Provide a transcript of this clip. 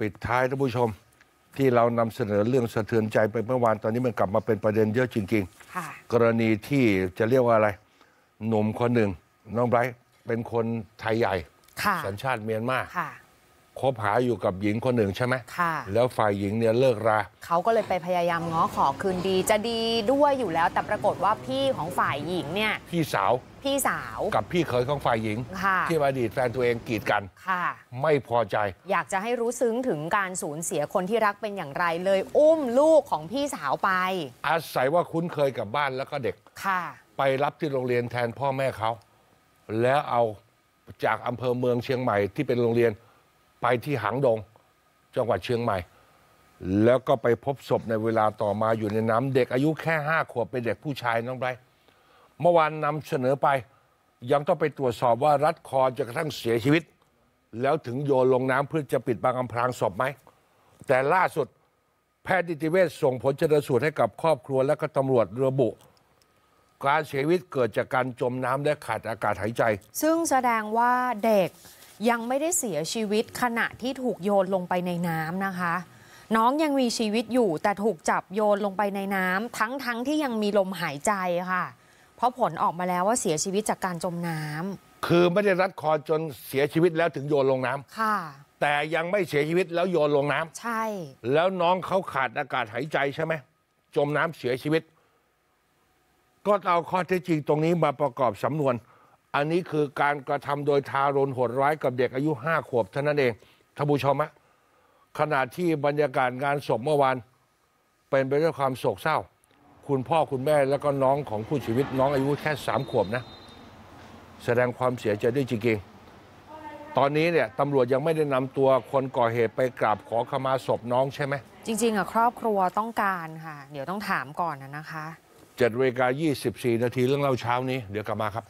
ปิดท้ายท่านผู้ชมที่เรานำเสนอเรื่องสะเทือนใจไปเมื่อวาน ตอนนี้มันกลับมาเป็นประเด็นเยอะจริงค่ะๆกรณีที่จะเรียกว่าอะไร หนุ่มคนหนึ่งน้องไบรท์เป็นคนไทยใหญ่ สัญชาติเมียนมาค่ะคบหาอยู่กับหญิงคนหนึ่งใช่ไหมค่ะ แล้วฝ่ายหญิงเนี่ยเลิกราเขาก็เลยไปพยายามง้อขอคืนดีจะดีด้วยอยู่แล้วแต่ปรากฏว่าพี่ของฝ่ายหญิงเนี่ย พี่สาว พี่สาว กับพี่เคยของฝ่ายหญิงค่ะ ที่อดีตแฟนตัวเองกีดกัน ค่ะ ไม่พอใจ อยากจะให้รู้ซึ้งถึงการสูญเสียคนที่รักเป็นอย่างไรเลย อุ้มลูกของพี่สาวไป อาศัยว่าคุ้นเคยกับบ้านแล้วก็เด็ก ค่ะ ไปรับที่โรงเรียนแทนพ่อแม่เขาแล้วเอาจากอำเภอเมืองเชียงใหม่ที่เป็นโรงเรียนไปที่หางดงจังหวัดเชียงใหม่ แล้วก็ไปพบศพในเวลาต่อมาอยู่ในน้ำเด็กอายุแค่ห้าขวบ เป็นเด็กผู้ชายน้องไรเมื่อวานนำเสนอไปยังต้องไปตรวจสอบว่ารัดคอจนกระทั่งเสียชีวิต แล้วถึงโยนลงน้ำเพื่อจะปิดบังอำพรางศพไหม แต่ล่าสุดแพทย์นิติเวชส่งผลชนสูตรให้กับครอบครัวและก็ตำรวจระบุ การเสียชีวิตเกิดจากการจมน้ำและขาดอากาศหายใจ ซึ่งแสดงว่าเด็กยังไม่ได้เสียชีวิตขณะที่ถูกโยนลงไปในน้ำนะคะ น้องยังมีชีวิตอยู่แต่ถูกจับโยนลงไปในน้ำทั้งๆทที่ยังมีลมหายใจค่ะ เพราะผลออกมาแล้วว่าเสียชีวิตจากการจมน้ำคือไม่ได้รัดคอจนเสียชีวิตแล้วถึงโยนลงน้ำค่ะ แต่ยังไม่เสียชีวิตแล้วโยนลงน้ำใช่ แล้วน้องเขาขาดอากาศหายใจใช่ไหมจมน้ำเสียชีวิต ก็เอาข้อเท็จจริงตรงนี้มาประกอบสำนวนอันนี้คือการกระทำโดยทารุณโหดร้ายกับเด็กอายุห้าขวบเท่านั้นเองท่านผู้ชมะ ขณะที่บรรยากาศงานศพเมื่อวานเป็นไปด้วยความโศกเศร้า คุณพ่อคุณแม่แล้วก็น้องของผู้ชีวิตน้องอายุแค่สามขวบนะ แสดงความเสียใจด้วยจริงตอนนี้เนี่ยตำรวจยังไม่ได้นำตัวคนก่อเหตุไปกราบขอขมาศพน้องใช่ไหมจริง ๆอะครอบครัวต้องการค่ะเดี๋ยวต้องถามก่อนนะคะเจ็ดเวลา24นาทีเรื่องเล่าเช้านี้ เดี๋ยวกลับมาครับ